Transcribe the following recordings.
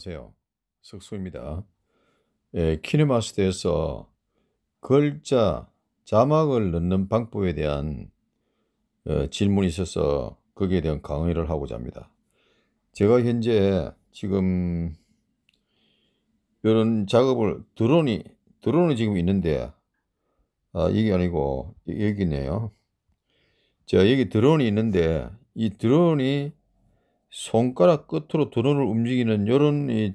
안녕하세요. 석수입니다. 예, 키네마스터에서 글자 자막을 넣는 방법에 대한 어, 질문이 있어서 거기에 대한 강의를 하고자 합니다. 제가 현재 지금 이런 작업을 드론이 드론이 지금 있는데 아, 이게 아니고 여기네요. 자 여기 드론이 있는데 이 드론이 손가락 끝으로 드론을 움직이는 이런 이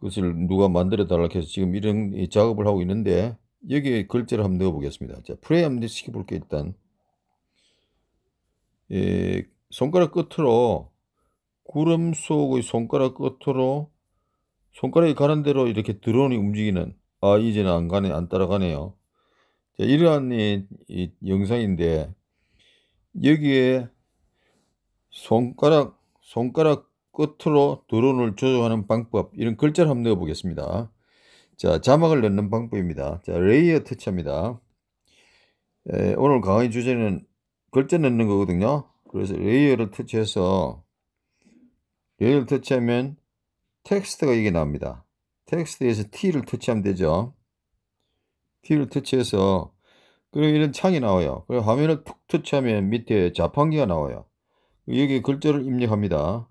것을 누가 만들어 달라고 해서 지금 이런 이 작업을 하고 있는데 여기에 글자를 한번 넣어 보겠습니다. 자, 프레임 한번 시켜 볼게 일단. 예, 손가락 끝으로 구름 속의 손가락 끝으로 손가락이 가는 대로 이렇게 드론이 움직이는 아 이제는 안 가네 안 따라가네요. 자, 이러한 이, 이 영상인데 여기에 손가락 손가락 끝으로 드론을 조정하는 방법 이런 글자를 한번 넣어 보겠습니다. 자 자막을 넣는 방법입니다. 자 레이어 터치합니다. 에, 오늘 강의 주제는 글자 넣는 거거든요. 그래서 레이어를 터치해서 레이어를 터치하면 텍스트가 이게 나옵니다. 텍스트에서 T를 터치하면 되죠. T를 터치해서 그리고 이런 창이 나와요. 그리고 화면을 툭 터치하면 밑에 자판기가 나와요. 여기 글자를 입력합니다.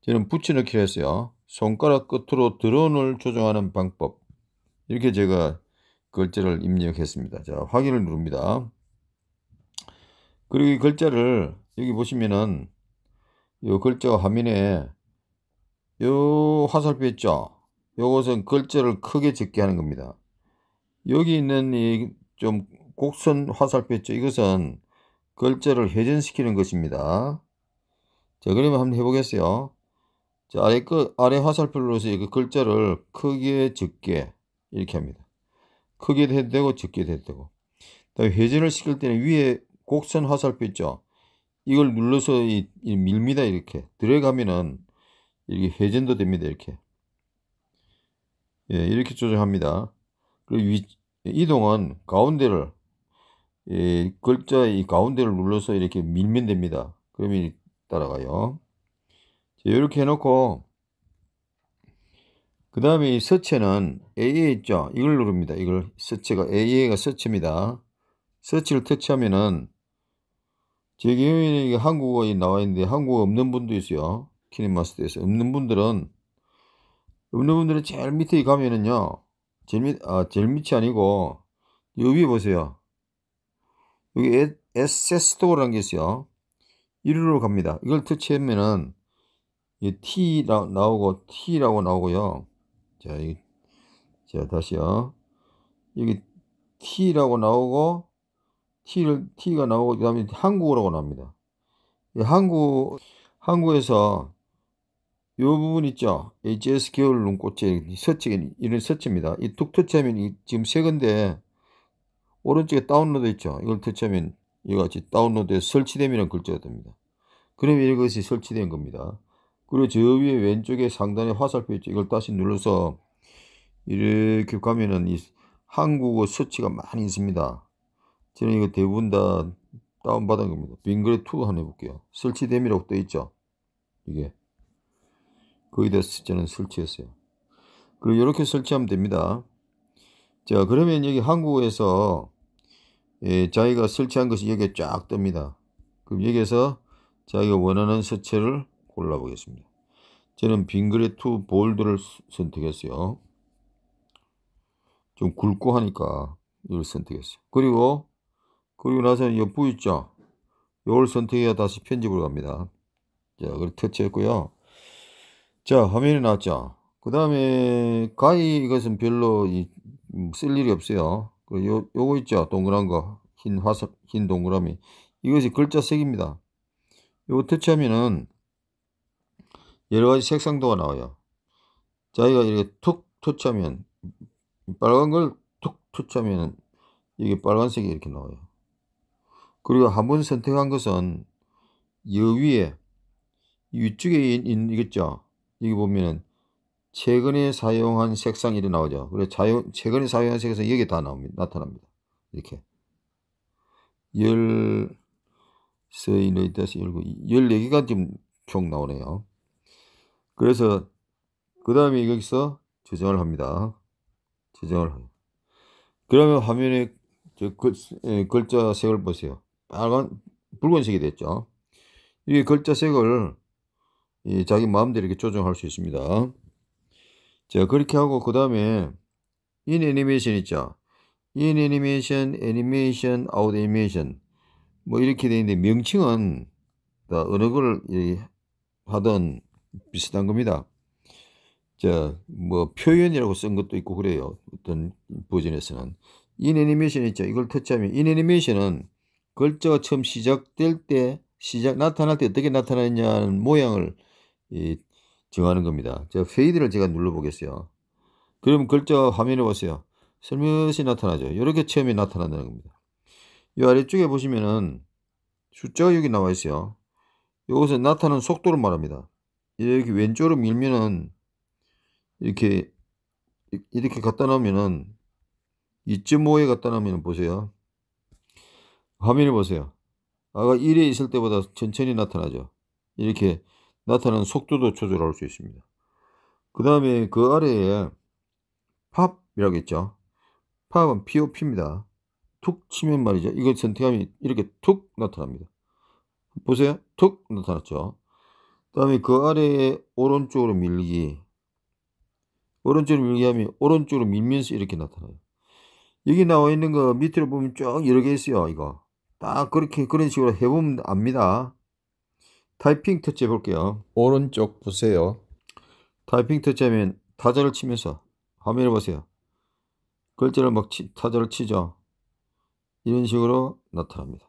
저는 붙여넣기를 했어요. 손가락 끝으로 드론을 조정하는 방법 이렇게 제가 글자를 입력했습니다. 자 확인을 누릅니다. 그리고 이 글자를 여기 보시면은 이 글자 화면에 요 화살표 있죠? 요것은 글자를 크게 적게 하는 겁니다. 여기 있는 이 좀 곡선 화살표 있죠? 이것은 글자를 회전시키는 것입니다. 자, 그러면 한번 해보겠어요. 자, 아래 끝, 아래 화살표로서 그 글자를 크게, 적게, 이렇게 합니다. 크게 해도 되고, 적게 해도 되고. 회전을 시킬 때는 위에 곡선 화살표 있죠? 이걸 눌러서 이, 이 밀니다, 이렇게. 들어가면은, 이게 회전도 됩니다, 이렇게. 예, 이렇게 조정합니다. 그리고 위, 이동은 가운데를 예, 이 글자 이 가운데를 눌러서 이렇게 밀면 됩니다. 그러면 따라가요. 이렇게 해놓고 그 다음에 이 서체는 AA 있죠? 이걸 누릅니다. 이걸 서체가 AA가 서체입니다. 서치를 터치하면은 제경우에는 한국어에 나와 있는데 한국어 없는 분도 있어요. 키네마스터에서 없는 분들은 없는 분들은 제일 밑에 가면은요. 제일 밑, 아, 제일 밑이 아니고 여기 보세요. 여기 에세스토라는 게 있어요. 1위로 갑니다. 이걸 터치하면은 이 T 라, 나오고 T라고 나오고요. 자, 이, 자 다시요. 여기 T라고 나오고 T를 T가 나오고 그다음에 한국어라고 나옵니다. 한국 한국에서 이 부분 있죠. HS 겨울 눈꽃제 서치 이런 서치입니다. 이툭 터치하면 이, 지금 세 건데 오른쪽에 다운로드 있죠. 이걸 터치하면 이거 같이 다운로드에 설치됨이라는 글자가 됩니다. 그럼 이것이 설치된 겁니다. 그리고 저 위에 왼쪽에 상단에 화살표 있죠. 이걸 다시 눌러서 이렇게 가면은 이 한국어 서치가 많이 있습니다. 저는 이거 대부분 다 다운받은 겁니다. 빙그레 2 한번 해볼게요. 설치됨이라고 떠 있죠. 이게. 거기다 저는 설치했어요. 그리고 이렇게 설치하면 됩니다. 자, 그러면 여기 한국어에서 예, 자기가 설치한 것이 여기에 쫙 뜹니다. 그럼 여기에서 자기가 원하는 서체를 골라보겠습니다. 저는 빙그레 투 볼드를 선택했어요. 좀 굵고 하니까 이걸 선택했어요. 그리고 그리고 나서 이 V 있죠. 이걸 선택해야 다시 편집으로 갑니다. 자, 그걸 터치했고요. 자, 화면이 나왔죠. 그 다음에 가위 이것은 별로 음, 쓸 일이 없어요. 요 요거 있죠 동그란 거흰 화석, 흰 동그라미. 이것이 글자색입니다. 이거 터치하면은 여러 가지 색상도가 나와요. 자기가 이렇게 툭 터치하면 빨간 걸툭 터치하면 이게 빨간색이 이렇게 나와요. 그리고 한번 선택한 것은 여 위에 위쪽에 있겠죠 여기 보면은 최근에 사용한 색상 이 나오죠. 그래 자유, 최근에 사용한 색상이 여기 다 나옵니다. 나타납니다. 이렇게. 열, 세일의 다시 열고, 14개가 지금 총 나오네요. 그래서, 그 다음에 여기서 저장을 합니다. 저장을 합니다. 그러면 화면에 저 글, 예, 글자 색을 보세요. 빨간, 붉은색이 됐죠. 이 글자 색을 이 자기 마음대로 이렇게 조정할 수 있습니다. 자, 그렇게 하고, 그 다음에, 인 애니메이션 있죠. 인 애니메이션, 애니메이션, 아웃 애니메이션 뭐 이렇게 돼 있는데 명칭은 다 어느 걸 하던 비슷한 겁니다. 자, 뭐 표현이라고 쓴 것도 있고 그래요. 어떤 버전에서는 인 애니메이션 있죠. 이걸 터치하면 인 애니메이션은 글자가 처음 시작될 때 시작 나타날 때 어떻게 나타나느냐는 모양을 이, 정하는 겁니다. 제가 페이드를 제가 눌러 보겠어요. 그럼 글자 화면에 보세요. 슬며시 나타나죠. 이렇게 체험이 나타난다는 겁니다. 이 아래쪽에 보시면은 숫자가 여기 나와 있어요. 이것은 나타나는 속도를 말합니다. 이렇게 왼쪽으로 밀면은 이렇게 이렇게 갖다 놓으면은 2.5에 갖다 놓으면 보세요. 화면을 보세요. 아가 1에 있을 때보다 천천히 나타나죠. 이렇게 나타나는 속도도 조절할 수 있습니다. 그 다음에 그 아래에 팝이라고 했죠. 팝은 POP입니다. 툭 치면 말이죠. 이거 선택하면 이렇게 툭 나타납니다. 보세요. 툭 나타났죠. 그 다음에 그 아래에 오른쪽으로 밀기. 오른쪽으로 밀기 하면 오른쪽으로 밀면서 이렇게 나타나요. 여기 나와 있는 거 밑으로 보면 쭉 여러 개 있어요. 이거. 딱 그렇게 그런 식으로 해보면 압니다. 타이핑 터치 해볼게요. 오른쪽 보세요. 타이핑 터치하면 타자를 치면서 화면을 보세요. 글자를 막 치, 타자를 치죠. 이런 식으로 나타납니다.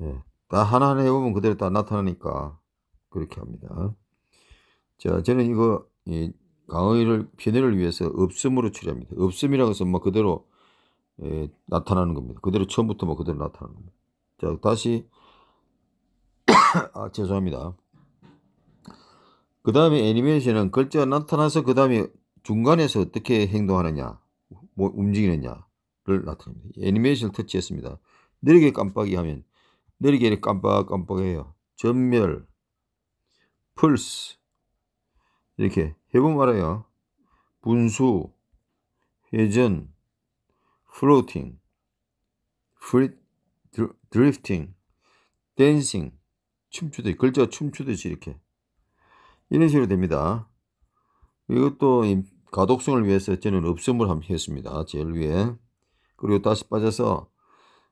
예. 다 하나하나 해보면 그대로 다 나타나니까 그렇게 합니다. 자, 저는 이거 이 강의를 편의를 위해서 없음으로 처리합니다. 없음이라고 해서 뭐 그대로 예, 나타나는 겁니다. 그대로 처음부터 뭐 그대로 나타나는 겁니다. 자, 다시 아, 죄송합니다. 그 다음에 애니메이션은 글자가 나타나서 그 다음에 중간에서 어떻게 행동하느냐, 뭐 움직이느냐를 나타냅니다. 애니메이션을 터치했습니다. 느리게 깜빡이 하면 느리게 깜빡깜빡해요. 전멸, 펄스 이렇게 해보면 알아요. 분수, 회전, 플로팅, 프리, 드리프팅, 댄싱, 춤추듯이 글자 춤추듯이 이렇게 이런 식으로 됩니다. 이것도 가독성을 위해서 저는 없음을 함했습니다. 제일 위에. 그리고 다시 빠져서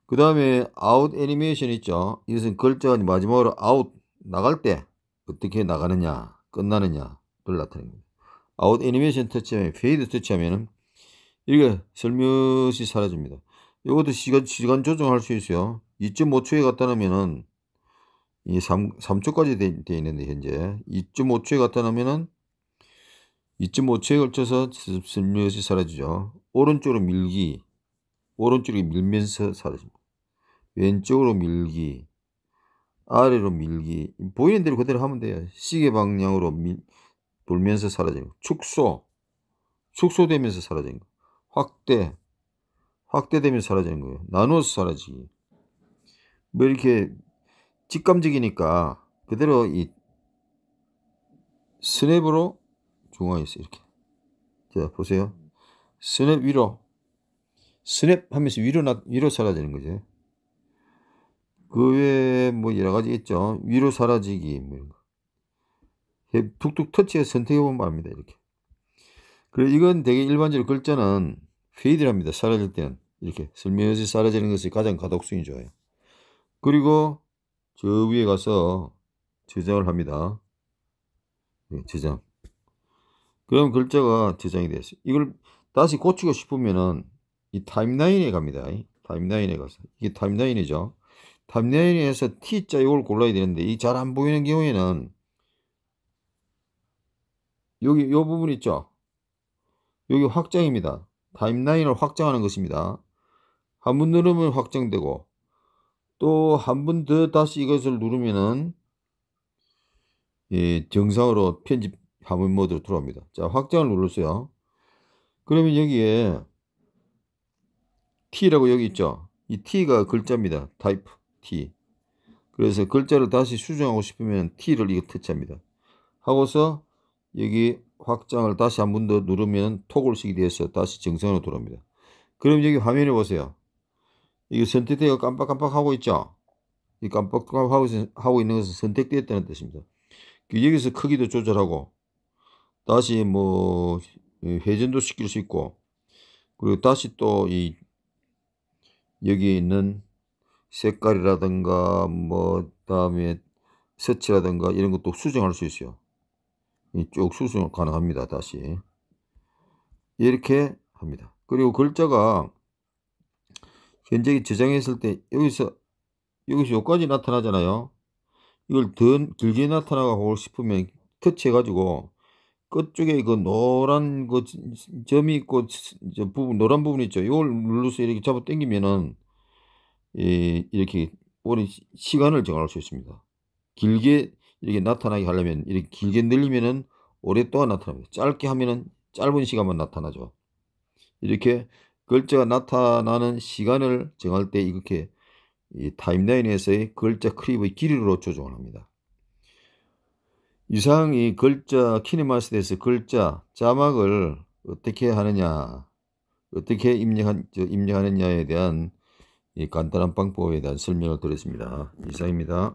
그 다음에 아웃 애니메이션 있죠. 이것은 글자가 마지막으로 아웃 나갈 때 어떻게 나가느냐 끝나느냐를 나타냅니다. 아웃 애니메이션 터치하면 페이드 터치하면은 이게 설명시 사라집니다. 이것도 시간, 시간 조정할 수 있어요. 2.5초에 갖다 놓으면은 이 3, 3초까지 되어 있는데 현재 2.5초에 갖다 놓으면은 이쯤 5초에 걸쳐서 슬며시 사라지죠. 오른쪽으로 밀기, 오른쪽으로 밀면서 사라집니다. 왼쪽으로 밀기, 아래로 밀기, 보이는 대로 그대로 하면 돼요. 시계 방향으로 밀, 돌면서 사라지는 거. 축소, 축소되면서 사라지는 거. 확대, 확대되면 사라지는 거예요. 나누어서 사라지기. 뭐 이렇게 직감적이니까 그대로 이 스냅으로 중우가있어 이렇게. 자, 보세요. 스냅 위로. 스냅 하면서 위로, 나, 위로 사라지는 거죠. 그 외에 뭐 여러 가지 있죠. 위로 사라지기, 뭐 이런 거. 툭툭 터치해서 선택해보면 압니다. 이렇게. 그리고 이건 되게 일반적으로 글자는 페이드랍니다. 사라질 때는. 이렇게 슬며시 사라지는 것이 가장 가독성이 좋아요. 그리고 저 위에 가서 저장을 합니다. 네, 저장. 그럼 글자가 저장이 되었어요 이걸 다시 고치고 싶으면은 이 타임라인에 갑니다. 타임라인에 가서 이게 타임라인이죠. 타임라인에서 T자 이걸 골라야 되는데 이 잘 안 보이는 경우에는 여기 요 부분 있죠. 여기 확장입니다. 타임라인을 확장하는 것입니다. 한 번 누르면 확장되고 또 한 번 더 다시 이것을 누르면은 예, 정상으로 편집 화물 모드로 뭐 들어옵니다. 자, 확장을 누르세요 그러면 여기에 T라고 여기 있죠. 이 T가 글자입니다. type T. 그래서 글자를 다시 수정하고 싶으면 T를 이거 터치합니다. 하고서 여기 확장을 다시 한 번 더 누르면 토글식이 되어서 다시 정상으로 돌아옵니다. 그럼 여기 화면을 보세요. 이거 선택되어 깜빡깜빡하고 있죠. 이 깜빡깜빡하고 하고 있는 것은 선택되었다는 뜻입니다. 여기서 크기도 조절하고 다시 뭐 회전도 시킬 수 있고 그리고 다시 또 이 여기 있는 색깔이라든가 뭐 다음에 서치라든가 이런 것도 수정할 수 있어요. 이쪽 수정 가능합니다. 다시 이렇게 합니다. 그리고 글자가 현재 저장했을 때 여기서 여기서 여기까지 나타나잖아요. 이걸 더 길게 나타나고 싶으면 터치해가지고 끝쪽에 그 노란 그 점이 있고 저 부분 노란 부분 있죠. 이걸 눌러서 이렇게 잡아 당기면은 예, 이렇게 오랜 시간을 정할 수 있습니다. 길게 이렇게 나타나게 하려면 이렇게 길게 늘리면은 오랫동안 나타납니다. 짧게 하면은 짧은 시간만 나타나죠. 이렇게 글자가 나타나는 시간을 정할 때 이렇게 이 타임라인에서의 글자 크립의 길이로 조정을 합니다. 이상이 글자 키네마스에서 글자 자막을 어떻게 하느냐 어떻게 입력한, 입력하느냐에 대한 이 간단한 방법에 대한 설명을 드렸습니다. 이상입니다.